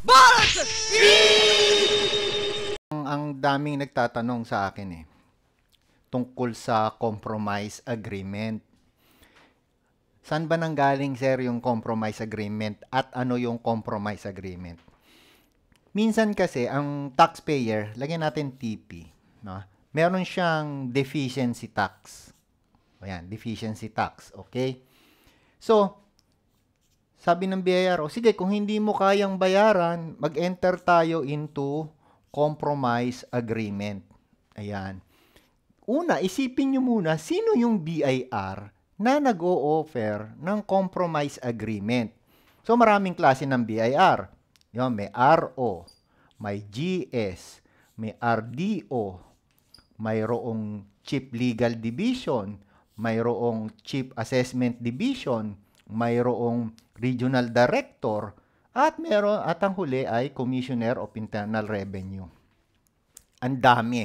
Balance! ang, ang daming nagtatanong sa akin eh tungkol sa compromise agreement. Saan ba nanggaling sir yung compromise agreement at ano yung compromise agreement? Minsan kasi ang taxpayer, lagyan natin TP, no? Meron siyang deficiency tax. Ayan, deficiency tax, okay? So, sabi ng biyayaro, sige, kung hindi mo kayang bayaran, mag-enter tayo into compromise agreement. Ayan. Una, isipin nyo muna, sino yung BIR na nag-o-offer ng compromise agreement? So, maraming klase ng BIR. Yan, may RO, may GS, may RDO, mayroong Chief Legal Division, mayroong Chief Assessment Division, mayroong regional director, at meron at ang huli ay Commissioner of Internal Revenue. Ang dami.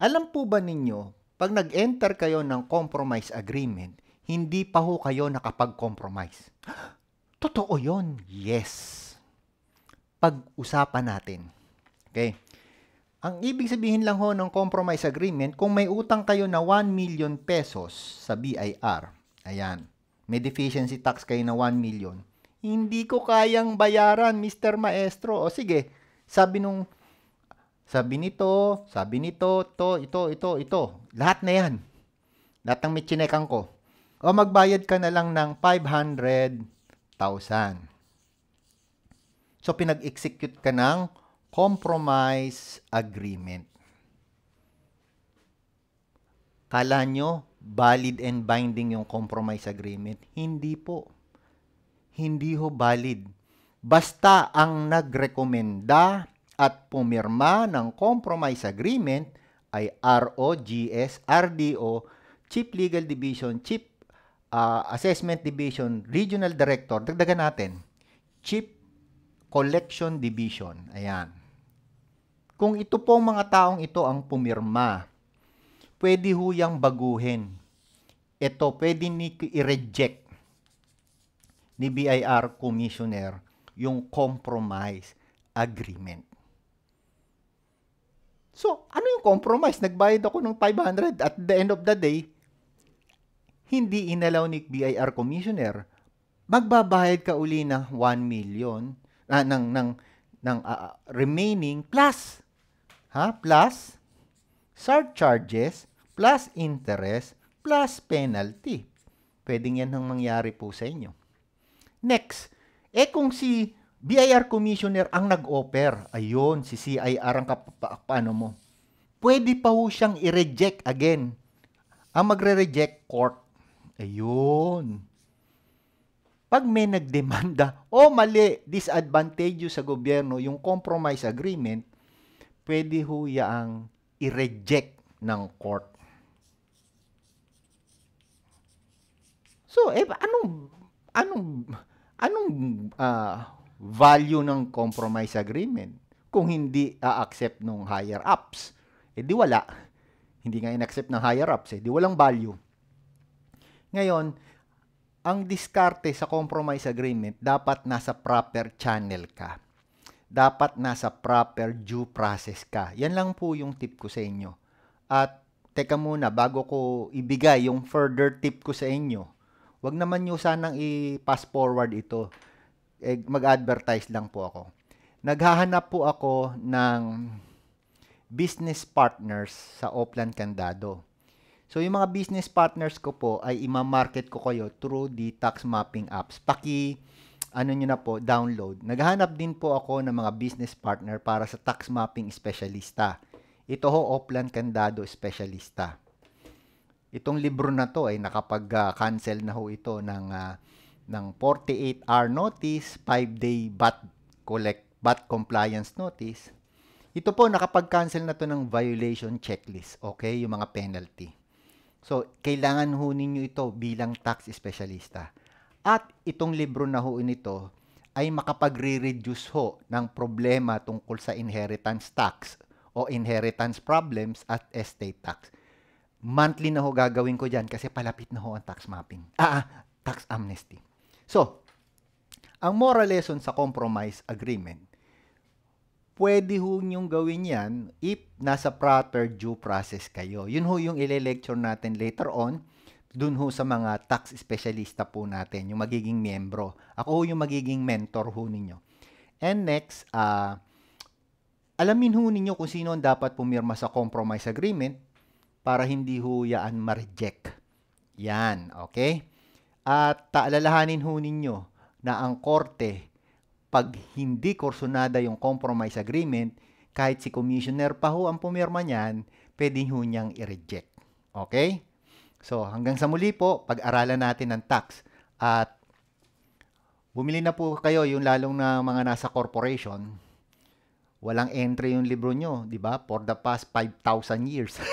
Alam po ba ninyo, pag nag-enter kayo ng compromise agreement, hindi pa ho kayo nakapag-compromise. Totoo yon Yes. Pag-usapan natin. Okay? Ang ibig sabihin lang ho ng compromise agreement, kung may utang kayo na 1 million pesos sa BIR, ayan, may deficiency tax kayo na 1 million, hindi ko kayang bayaran, Mr. Maestro. O sige, sabi nung, sabi nito, sabi nito, to, ito, ito, ito. Lahat na yan. Lahat ng may ko. O magbayad ka na lang ng 500,000. So, pinag-execute ka ng compromise agreement. Kala nyo, valid and binding yung compromise agreement? Hindi po. Hindi ho valid. Basta ang nagrekomenda at pumirma ng compromise agreement ay ROGS, RDO, Chief Legal Division, Chief uh, Assessment Division, Regional Director, dagdagan natin, Chief Collection Division. Ayan. Kung ito po mga taong ito ang pumirma pwede ho yang baguhin. Ito, pwede ni i-reject ni BIR Commissioner yung compromise agreement. So, ano yung compromise? Nagbayad ako ng 500 at the end of the day, hindi inalaw ni BIR Commissioner. Magbabayad ka uli na 1 million uh, ah, ng ng ng uh, remaining plus ha plus surcharges plus interest plus penalty. Pwedeng yan ang mangyari po sa inyo. Next, eh kung si BIR Commissioner ang nag-offer, ayun, si CIR ang paano mo, pwede pa ho siyang i-reject again. Ang magre-reject court. Ayun. Pag may nagdemanda, o oh, mali, disadvantageous sa gobyerno yung compromise agreement, pwede ho yaang i-reject ng court. So, eh, anong, anong, anong uh, value ng compromise agreement kung hindi a-accept uh, ng higher ups? Eh di wala. Hindi nga in-accept ng higher ups, eh di walang value. Ngayon, ang diskarte sa compromise agreement, dapat nasa proper channel ka. Dapat nasa proper due process ka. Yan lang po yung tip ko sa inyo. At teka muna, bago ko ibigay yung further tip ko sa inyo, wag naman nyo sanang i-pass forward ito. Eh, mag-advertise lang po ako. Naghahanap po ako ng business partners sa Oplan Candado. So, yung mga business partners ko po ay imamarket ko kayo through the tax mapping apps. Paki, ano nyo na po, download. Naghahanap din po ako ng mga business partner para sa tax mapping specialista. Ito ho, Oplan Candado Specialista. Itong libro na to ay nakapag-cancel na ho ito ng uh, ng 48 hour notice, 5 day VAT collect VAT compliance notice. Ito po nakapag-cancel na to ng violation checklist, okay, yung mga penalty. So, kailangan ho ninyo ito bilang tax specialista. At itong libro na ho nito ay makapag reduce ho ng problema tungkol sa inheritance tax o inheritance problems at estate tax monthly na ho gagawin ko dyan kasi palapit na ho ang tax mapping. Ah, ah tax amnesty. So, ang moral lesson sa compromise agreement, pwede ho niyong gawin yan if nasa proper due process kayo. Yun ho yung ile-lecture natin later on dun ho sa mga tax specialista po natin, yung magiging miyembro. Ako ho yung magiging mentor ho ninyo. And next, uh, alamin ho ninyo kung sino ang dapat pumirma sa compromise agreement para hindi ho yaan ma-reject. Yan, okay? At taalalahanin ho ninyo na ang korte, pag hindi korsonada yung compromise agreement, kahit si commissioner pa ho ang pumirma niyan, pwede ho niyang i-reject. Okay? So, hanggang sa muli po, pag-aralan natin ng tax. At bumili na po kayo yung lalong na mga nasa corporation. Walang entry yung libro nyo, di ba? For the past 5,000 years.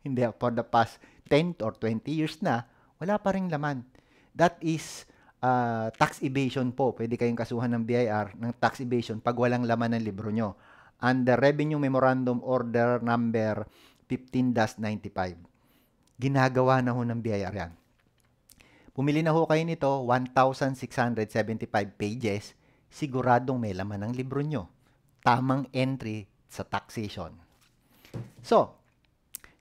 Hindi, for the past 10 or 20 years na, wala pa rin laman. That is uh, tax evasion po. Pwede kayong kasuhan ng BIR ng tax evasion pag walang laman ng libro nyo. Under Revenue Memorandum Order Number 15-95. Ginagawa na ho ng BIR yan. Pumili na ho kayo nito, 1,675 pages. Siguradong may laman ng libro nyo. Tamang entry sa taxation. So,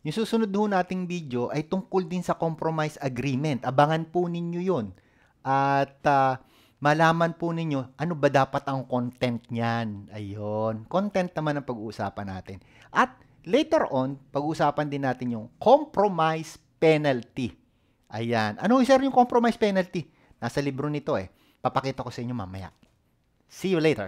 yung susunod ho nating video ay tungkol din sa compromise agreement. Abangan po ninyo yon At uh, malaman po ninyo ano ba dapat ang content niyan. Ayun. Content naman ang pag-uusapan natin. At later on, pag-uusapan din natin yung compromise penalty. Ayan. Ano sir yung compromise penalty? Nasa libro nito eh. Papakita ko sa inyo mamaya. See you later.